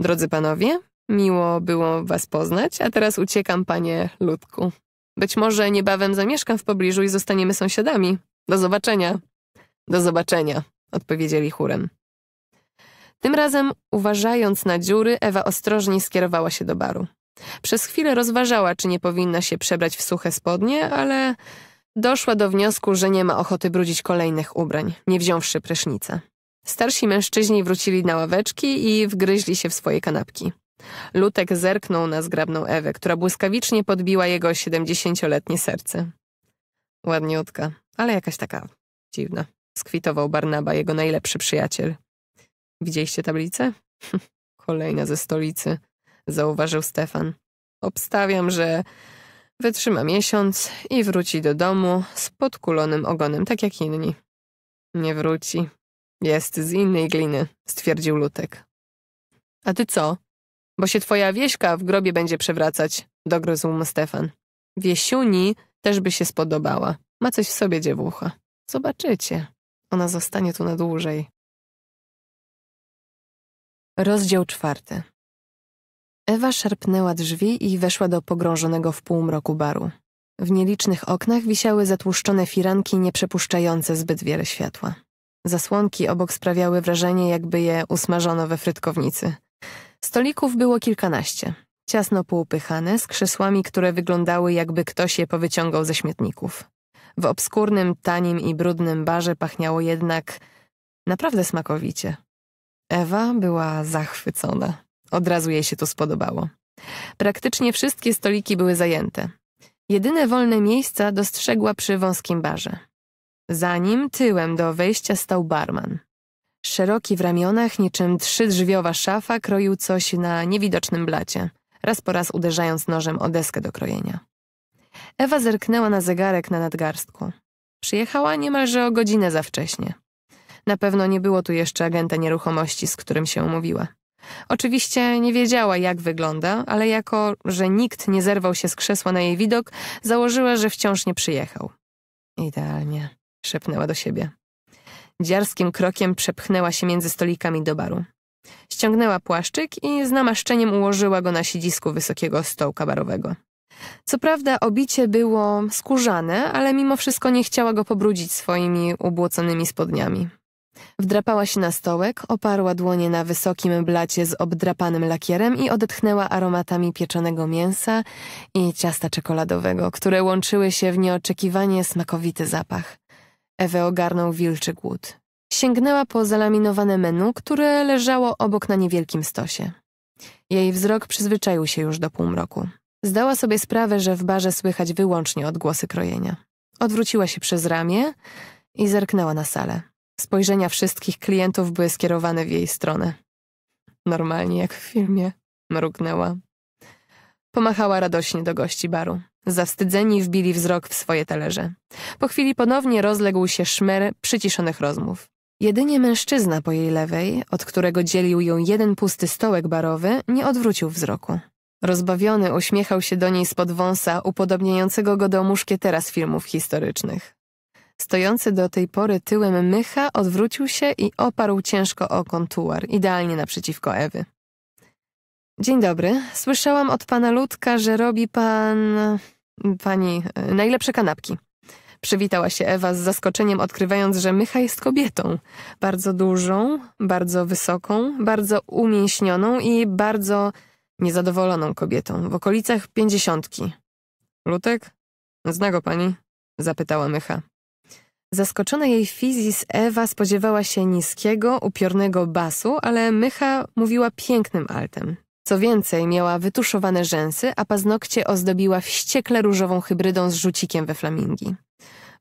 [SPEAKER 1] Drodzy panowie, miło było was poznać, a teraz uciekam, panie Ludku. Być może niebawem zamieszkam w pobliżu i zostaniemy sąsiadami. Do zobaczenia. Do zobaczenia, odpowiedzieli chórem. Tym razem, uważając na dziury, Ewa ostrożnie skierowała się do baru. Przez chwilę rozważała, czy nie powinna się przebrać w suche spodnie, ale doszła do wniosku, że nie ma ochoty brudzić kolejnych ubrań, nie wziąwszy prysznica. Starsi mężczyźni wrócili na ławeczki i wgryźli się w swoje kanapki. Lutek zerknął na zgrabną Ewę, która błyskawicznie podbiła jego siedemdziesięcioletnie serce. Ładniutka, ale jakaś taka dziwna, skwitował Barnaba, jego najlepszy przyjaciel. Widzieliście tablicę? Kolejna ze stolicy, zauważył Stefan. Obstawiam, że wytrzyma miesiąc i wróci do domu z podkulonym ogonem, tak jak inni. Nie wróci. Jest z innej gliny, stwierdził Lutek. A ty co? Bo się twoja wieśka w grobie będzie przewracać, dogryzł mu Stefan. Wiesiuni też by się spodobała. Ma coś w sobie dziewucha. Zobaczycie. Ona zostanie tu na dłużej. Rozdział czwarty. Ewa szarpnęła drzwi i weszła do pogrążonego w półmroku baru. W nielicznych oknach wisiały zatłuszczone firanki nieprzepuszczające zbyt wiele światła. Zasłonki obok sprawiały wrażenie, jakby je usmażono we frytkownicy. Stolików było kilkanaście, ciasno półpychane, z krzesłami, które wyglądały jakby ktoś je powyciągał ze śmietników. W obskurnym, tanim i brudnym barze pachniało jednak naprawdę smakowicie. Ewa była zachwycona. Od razu jej się to spodobało. Praktycznie wszystkie stoliki były zajęte. Jedyne wolne miejsca dostrzegła przy wąskim barze. Za nim tyłem do wejścia stał barman. Szeroki w ramionach, niczym trzydrzwiowa szafa, kroił coś na niewidocznym blacie, raz po raz uderzając nożem o deskę do krojenia. Ewa zerknęła na zegarek na nadgarstku. Przyjechała niemalże o godzinę za wcześnie. Na pewno nie było tu jeszcze agenta nieruchomości, z którym się umówiła. Oczywiście nie wiedziała, jak wygląda, ale jako, że nikt nie zerwał się z krzesła na jej widok, założyła, że wciąż nie przyjechał. Idealnie, szepnęła do siebie. Dziarskim krokiem przepchnęła się między stolikami do baru. Ściągnęła płaszczyk i z namaszczeniem ułożyła go na siedzisku wysokiego stołka barowego. Co prawda obicie było skórzane, ale mimo wszystko nie chciała go pobrudzić swoimi ubłoconymi spodniami. Wdrapała się na stołek, oparła dłonie na wysokim blacie z obdrapanym lakierem i odetchnęła aromatami pieczonego mięsa i ciasta czekoladowego, które łączyły się w nieoczekiwanie smakowity zapach. Ewę ogarnął wilczy głód. Sięgnęła po zalaminowane menu, które leżało obok na niewielkim stosie. Jej wzrok przyzwyczaił się już do półmroku. Zdała sobie sprawę, że w barze słychać wyłącznie odgłosy krojenia. Odwróciła się przez ramię i zerknęła na salę. Spojrzenia wszystkich klientów były skierowane w jej stronę. Normalnie jak w filmie, mrugnęła. Pomachała radośnie do gości baru. Zawstydzeni wbili wzrok w swoje talerze. Po chwili ponownie rozległ się szmer przyciszonych rozmów. Jedynie mężczyzna po jej lewej, od którego dzielił ją jeden pusty stołek barowy, nie odwrócił wzroku. Rozbawiony uśmiechał się do niej spod wąsa, upodobniającego go do muszkietera z filmów historycznych. Stojący do tej pory tyłem mycha odwrócił się i oparł ciężko o kontuar, idealnie naprzeciwko Ewy. Dzień dobry. Słyszałam od pana Ludka, że robi pan... pani... E, najlepsze kanapki. Przywitała się Ewa z zaskoczeniem, odkrywając, że Mycha jest kobietą. Bardzo dużą, bardzo wysoką, bardzo umięśnioną i bardzo niezadowoloną kobietą, w okolicach pięćdziesiątki. Lutek? Zna go pani? Zapytała Mycha. Zaskoczona jej fizis Ewa spodziewała się niskiego, upiornego basu, ale Mycha mówiła pięknym altem. Co więcej, miała wytuszowane rzęsy, a paznokcie ozdobiła wściekle różową hybrydą z rzucikiem we flamingi.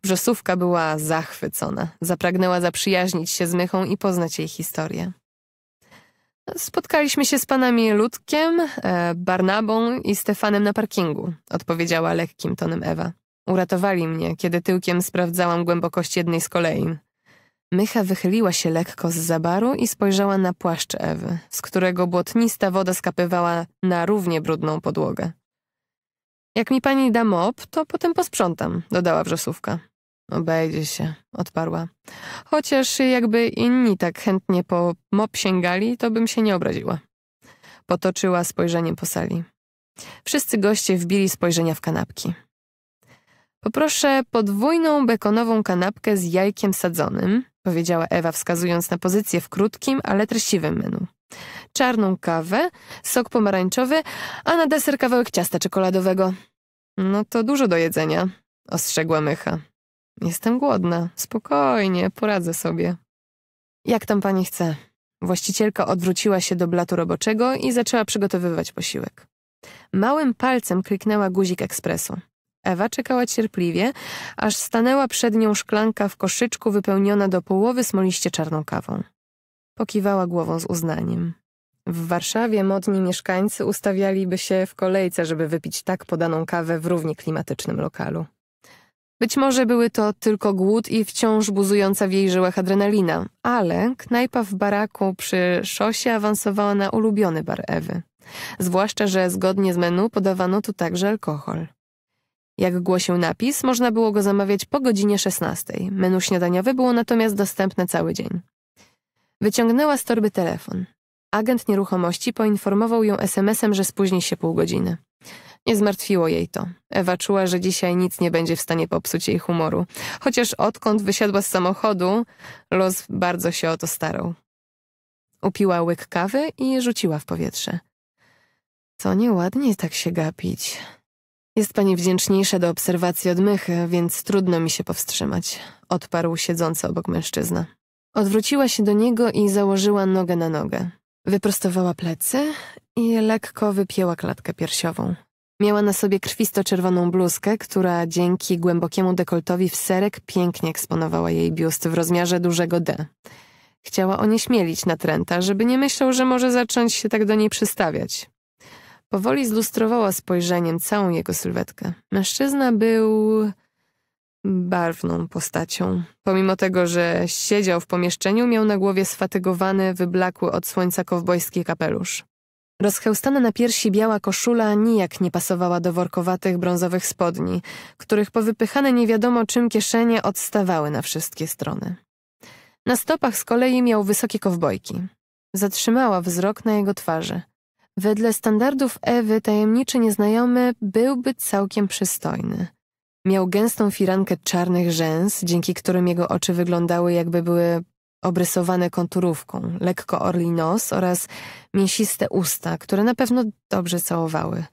[SPEAKER 1] Wrzosówka była zachwycona. Zapragnęła zaprzyjaźnić się z Mychą i poznać jej historię. Spotkaliśmy się z panami Ludkiem, e, Barnabą i Stefanem na parkingu, odpowiedziała lekkim tonem Ewa. Uratowali mnie, kiedy tyłkiem sprawdzałam głębokość jednej z kolei. Mycha wychyliła się lekko z zabaru i spojrzała na płaszcz Ewy, z którego błotnista woda skapywała na równie brudną podłogę. Jak mi pani da mop, to potem posprzątam, dodała wrzosówka. Obejdzie się, odparła. Chociaż jakby inni tak chętnie po mop sięgali, to bym się nie obraziła. Potoczyła spojrzeniem po sali. Wszyscy goście wbili spojrzenia w kanapki. Poproszę podwójną bekonową kanapkę z jajkiem sadzonym, powiedziała Ewa, wskazując na pozycję w krótkim, ale treściwym menu. Czarną kawę, sok pomarańczowy, a na deser kawałek ciasta czekoladowego. No to dużo do jedzenia, ostrzegła mycha. Jestem głodna, spokojnie, poradzę sobie. Jak tam pani chce? Właścicielka odwróciła się do blatu roboczego i zaczęła przygotowywać posiłek. Małym palcem kliknęła guzik ekspresu. Ewa czekała cierpliwie, aż stanęła przed nią szklanka w koszyczku wypełniona do połowy smoliście czarną kawą. Pokiwała głową z uznaniem. W Warszawie modni mieszkańcy ustawialiby się w kolejce, żeby wypić tak podaną kawę w równie klimatycznym lokalu. Być może były to tylko głód i wciąż buzująca w jej żyłach adrenalina, ale knajpa w baraku przy szosie awansowała na ulubiony bar Ewy. Zwłaszcza, że zgodnie z menu podawano tu także alkohol. Jak głosił napis, można było go zamawiać po godzinie 16. Menu śniadaniowe było natomiast dostępne cały dzień. Wyciągnęła z torby telefon. Agent nieruchomości poinformował ją SMS-em, że spóźni się pół godziny. Nie zmartwiło jej to. Ewa czuła, że dzisiaj nic nie będzie w stanie popsuć jej humoru. Chociaż odkąd wysiadła z samochodu, los bardzo się o to starał. Upiła łyk kawy i rzuciła w powietrze. Co nieładnie tak się gapić. Jest pani wdzięczniejsza do obserwacji od mychy, więc trudno mi się powstrzymać, odparł siedzący obok mężczyzna. Odwróciła się do niego i założyła nogę na nogę. Wyprostowała plecy i lekko wypięła klatkę piersiową. Miała na sobie krwisto-czerwoną bluzkę, która dzięki głębokiemu dekoltowi w serek pięknie eksponowała jej biust w rozmiarze dużego D. Chciała onieśmielić natręta, żeby nie myślał, że może zacząć się tak do niej przystawiać. Powoli zlustrowała spojrzeniem całą jego sylwetkę. Mężczyzna był barwną postacią. Pomimo tego, że siedział w pomieszczeniu, miał na głowie sfatygowany, wyblakły od słońca kowbojski kapelusz. Rozchełstana na piersi biała koszula nijak nie pasowała do workowatych brązowych spodni, których powypychane nie wiadomo czym kieszenie odstawały na wszystkie strony. Na stopach z kolei miał wysokie kowbojki. Zatrzymała wzrok na jego twarzy. Wedle standardów Ewy tajemniczy nieznajomy byłby całkiem przystojny. Miał gęstą firankę czarnych rzęs, dzięki którym jego oczy wyglądały jakby były obrysowane konturówką, lekko orli nos oraz mięsiste usta, które na pewno dobrze całowały.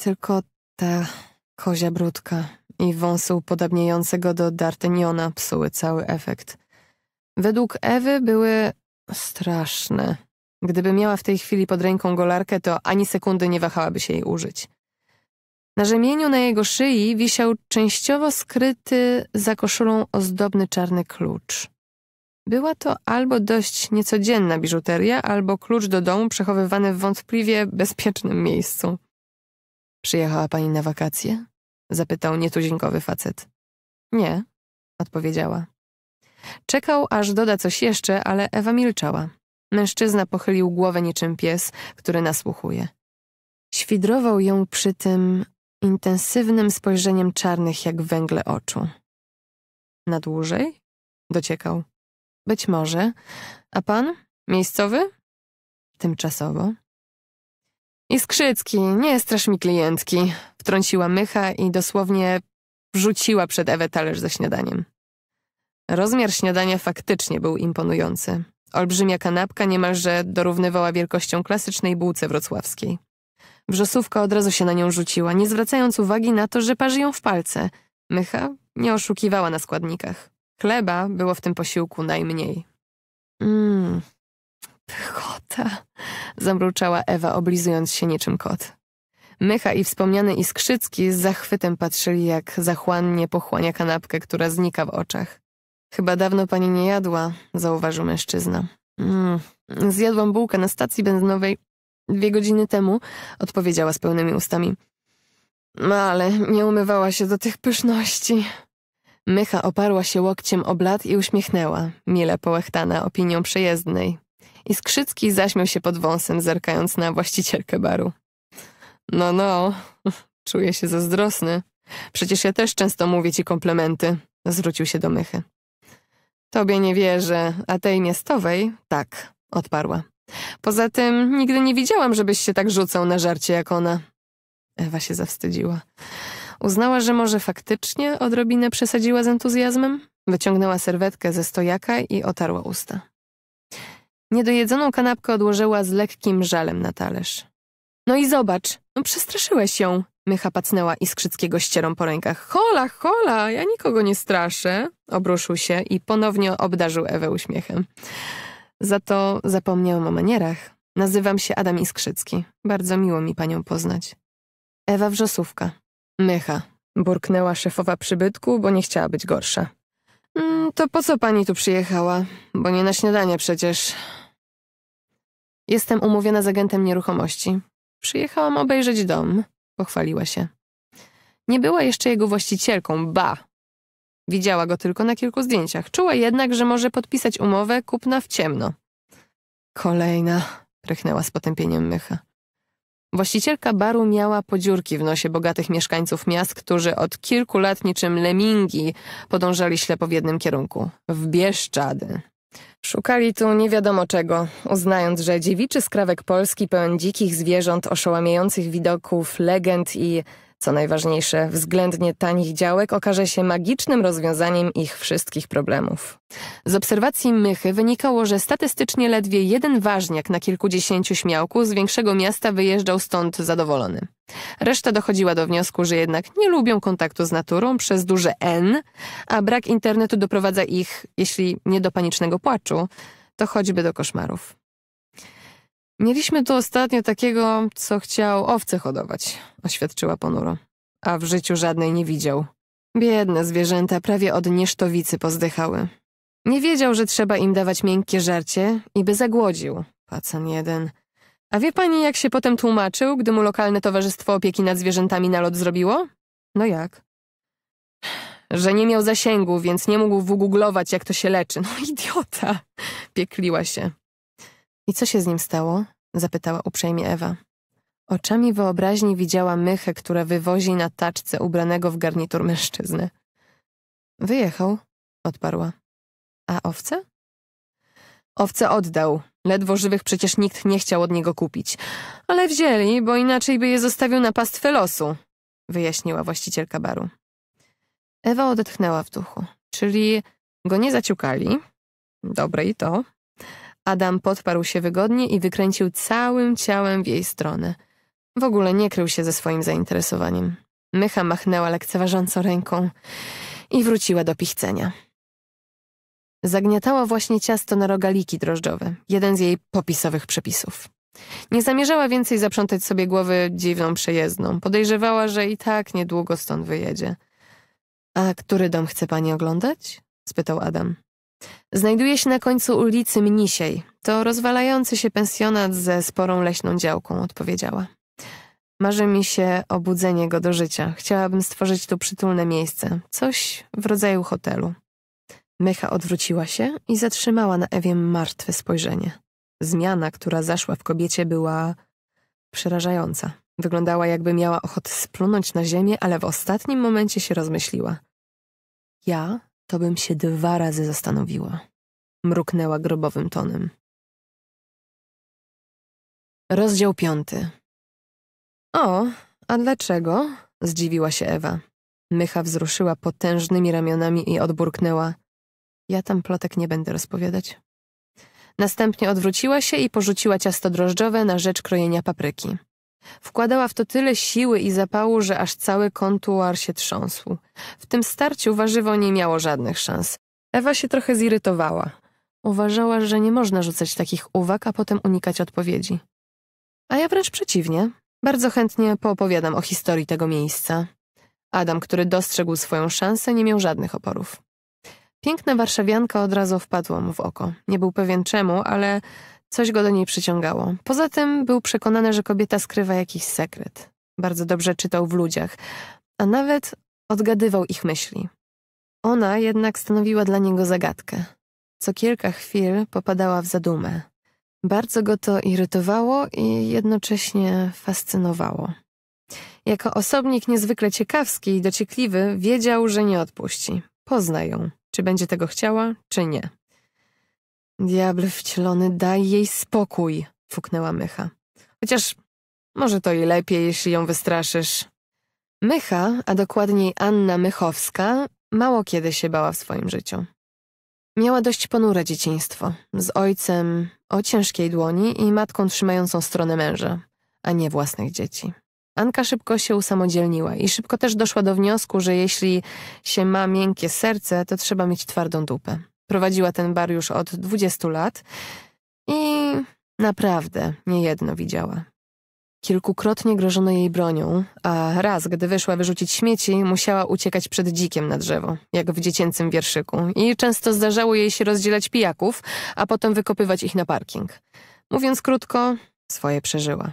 [SPEAKER 1] Tylko ta kozia brudka i wąsy upodabniające go do D'Artagnana psuły cały efekt. Według Ewy były straszne, Gdyby miała w tej chwili pod ręką golarkę, to ani sekundy nie wahałaby się jej użyć. Na rzemieniu na jego szyi wisiał częściowo skryty za koszulą ozdobny czarny klucz. Była to albo dość niecodzienna biżuteria, albo klucz do domu przechowywany w wątpliwie bezpiecznym miejscu. Przyjechała pani na wakacje? zapytał nietuzinkowy facet. Nie, odpowiedziała. Czekał, aż doda coś jeszcze, ale Ewa milczała. Mężczyzna pochylił głowę niczym pies, który nasłuchuje. Świdrował ją przy tym intensywnym spojrzeniem czarnych jak węgle oczu. Na dłużej? Dociekał. Być może. A pan? Miejscowy? Tymczasowo. Iskrzycki, nie strasz mi klientki, wtrąciła mycha i dosłownie rzuciła przed Ewę talerz ze śniadaniem. Rozmiar śniadania faktycznie był imponujący. Olbrzymia kanapka niemalże dorównywała wielkością klasycznej bułce wrocławskiej. Wrzosówka od razu się na nią rzuciła, nie zwracając uwagi na to, że parzy ją w palce. Mycha nie oszukiwała na składnikach. Chleba było w tym posiłku najmniej. Mmm, pychota, zamruczała Ewa, oblizując się niczym kot. Mycha i wspomniany Iskrzycki z zachwytem patrzyli, jak zachłannie pochłania kanapkę, która znika w oczach. Chyba dawno pani nie jadła, zauważył mężczyzna. Mm, zjadłam bułkę na stacji benzynowej dwie godziny temu, odpowiedziała z pełnymi ustami. No, ale nie umywała się do tych pyszności. Mycha oparła się łokciem o blat i uśmiechnęła, mile połechtana opinią przejezdnej. I Skrzycki zaśmiał się pod wąsem, zerkając na właścicielkę baru. No, no, czuję się zazdrosny. Przecież ja też często mówię ci komplementy, zwrócił się do Mychy. Tobie nie wierzę, a tej miastowej? tak, odparła. Poza tym nigdy nie widziałam, żebyś się tak rzucał na żarcie jak ona. Ewa się zawstydziła. Uznała, że może faktycznie odrobinę przesadziła z entuzjazmem, wyciągnęła serwetkę ze stojaka i otarła usta. Niedojedzoną kanapkę odłożyła z lekkim żalem na talerz. No i zobacz, no przestraszyłeś ją. Mycha pacnęła Iskrzyckiego ścierą po rękach. Hola, hola, ja nikogo nie straszę. Obruszył się i ponownie obdarzył Ewę uśmiechem. Za to zapomniałam o manierach. Nazywam się Adam Iskrzycki. Bardzo miło mi panią poznać. Ewa Wrzosówka. Mycha. Burknęła szefowa przybytku, bo nie chciała być gorsza. Mm, to po co pani tu przyjechała? Bo nie na śniadanie przecież. Jestem umówiona z agentem nieruchomości. Przyjechałam obejrzeć dom pochwaliła się. Nie była jeszcze jego właścicielką, ba. Widziała go tylko na kilku zdjęciach. Czuła jednak, że może podpisać umowę kupna w ciemno. Kolejna, prychnęła z potępieniem mycha. Właścicielka baru miała podziurki w nosie bogatych mieszkańców miast, którzy od kilku lat niczym lemingi podążali ślepo w jednym kierunku w Bieszczady. Szukali tu nie wiadomo czego, uznając, że dziewiczy skrawek Polski pełen dzikich zwierząt, oszołamiających widoków, legend i co najważniejsze, względnie tanich działek okaże się magicznym rozwiązaniem ich wszystkich problemów. Z obserwacji Mychy wynikało, że statystycznie ledwie jeden ważniak na kilkudziesięciu śmiałku z większego miasta wyjeżdżał stąd zadowolony. Reszta dochodziła do wniosku, że jednak nie lubią kontaktu z naturą przez duże N, a brak internetu doprowadza ich, jeśli nie do panicznego płaczu, to choćby do koszmarów. Mieliśmy tu ostatnio takiego, co chciał owce hodować, oświadczyła ponuro. A w życiu żadnej nie widział. Biedne zwierzęta prawie od niesztowicy pozdychały. Nie wiedział, że trzeba im dawać miękkie żarcie i by zagłodził. Pacan jeden. A wie pani, jak się potem tłumaczył, gdy mu lokalne towarzystwo opieki nad zwierzętami na lot zrobiło? No jak? Że nie miał zasięgu, więc nie mógł wygooglować, jak to się leczy. No idiota! Piekliła się. I co się z nim stało? zapytała uprzejmie Ewa. Oczami wyobraźni widziała mychę, która wywozi na taczce ubranego w garnitur mężczyzny. Wyjechał, odparła. A owce? Owce oddał. Ledwo żywych przecież nikt nie chciał od niego kupić. Ale wzięli, bo inaczej by je zostawił na pastwę losu, wyjaśniła właścicielka baru. Ewa odetchnęła w duchu. Czyli go nie zaciukali? Dobre i to. Adam podparł się wygodnie i wykręcił całym ciałem w jej stronę. W ogóle nie krył się ze swoim zainteresowaniem. Mycha machnęła lekceważąco ręką i wróciła do pichcenia. Zagniatała właśnie ciasto na rogaliki drożdżowe, jeden z jej popisowych przepisów. Nie zamierzała więcej zaprzątać sobie głowy dziwną przejezdną. Podejrzewała, że i tak niedługo stąd wyjedzie. A który dom chce pani oglądać? spytał Adam. Znajduje się na końcu ulicy Mnisiej. To rozwalający się pensjonat ze sporą leśną działką, odpowiedziała. Marzy mi się obudzenie go do życia. Chciałabym stworzyć tu przytulne miejsce. Coś w rodzaju hotelu. Mycha odwróciła się i zatrzymała na Ewie martwe spojrzenie. Zmiana, która zaszła w kobiecie, była przerażająca. Wyglądała, jakby miała ochotę splunąć na ziemię, ale w ostatnim momencie się rozmyśliła. Ja to bym się dwa razy zastanowiła. Mruknęła grobowym tonem. Rozdział piąty. O, a dlaczego? Zdziwiła się Ewa. Mycha wzruszyła potężnymi ramionami i odburknęła. Ja tam plotek nie będę rozpowiadać. Następnie odwróciła się i porzuciła ciasto drożdżowe na rzecz krojenia papryki. Wkładała w to tyle siły i zapału, że aż cały kontuar się trząsł. W tym starciu warzywo nie miało żadnych szans. Ewa się trochę zirytowała. Uważała, że nie można rzucać takich uwag, a potem unikać odpowiedzi. A ja wręcz przeciwnie. Bardzo chętnie poopowiadam o historii tego miejsca. Adam, który dostrzegł swoją szansę, nie miał żadnych oporów. Piękna warszawianka od razu wpadła mu w oko. Nie był pewien czemu, ale Coś go do niej przyciągało. Poza tym był przekonany, że kobieta skrywa jakiś sekret. Bardzo dobrze czytał w ludziach, a nawet odgadywał ich myśli. Ona jednak stanowiła dla niego zagadkę. Co kilka chwil popadała w zadumę. Bardzo go to irytowało i jednocześnie fascynowało. Jako osobnik niezwykle ciekawski i dociekliwy, wiedział, że nie odpuści. Pozna ją, czy będzie tego chciała, czy nie. Diabl wcielony, daj jej spokój, fuknęła mycha. Chociaż może to i lepiej, jeśli ją wystraszysz. Mycha, a dokładniej Anna Mychowska, mało kiedy się bała w swoim życiu. Miała dość ponure dzieciństwo, z ojcem o ciężkiej dłoni i matką trzymającą stronę męża, a nie własnych dzieci. Anka szybko się usamodzielniła i szybko też doszła do wniosku, że jeśli się ma miękkie serce, to trzeba mieć twardą dupę. Prowadziła ten bar już od 20 lat i naprawdę niejedno widziała. Kilkukrotnie grożono jej bronią, a raz, gdy wyszła wyrzucić śmieci, musiała uciekać przed dzikiem na drzewo, jak w dziecięcym wierszyku. I często zdarzało jej się rozdzielać pijaków, a potem wykopywać ich na parking. Mówiąc krótko, swoje przeżyła.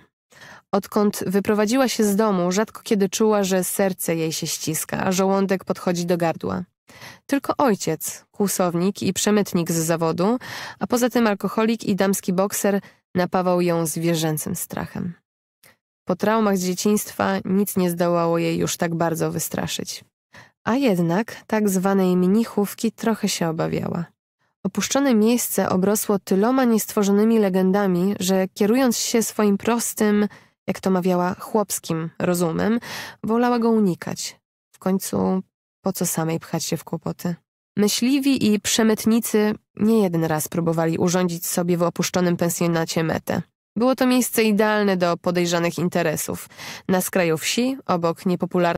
[SPEAKER 1] Odkąd wyprowadziła się z domu, rzadko kiedy czuła, że serce jej się ściska, a żołądek podchodzi do gardła. Tylko ojciec, kłusownik i przemytnik z zawodu, a poza tym alkoholik i damski bokser napawał ją zwierzęcym strachem. Po traumach z dzieciństwa nic nie zdołało jej już tak bardzo wystraszyć. A jednak tak zwanej mnichówki trochę się obawiała. Opuszczone miejsce obrosło tyloma niestworzonymi legendami, że kierując się swoim prostym, jak to mawiała, chłopskim rozumem, wolała go unikać. W końcu po co samej pchać się w kłopoty? Myśliwi i przemytnicy nie jeden raz próbowali urządzić sobie w opuszczonym pensjonacie metę. Było to miejsce idealne do podejrzanych interesów. Na skraju wsi, obok niepopularnych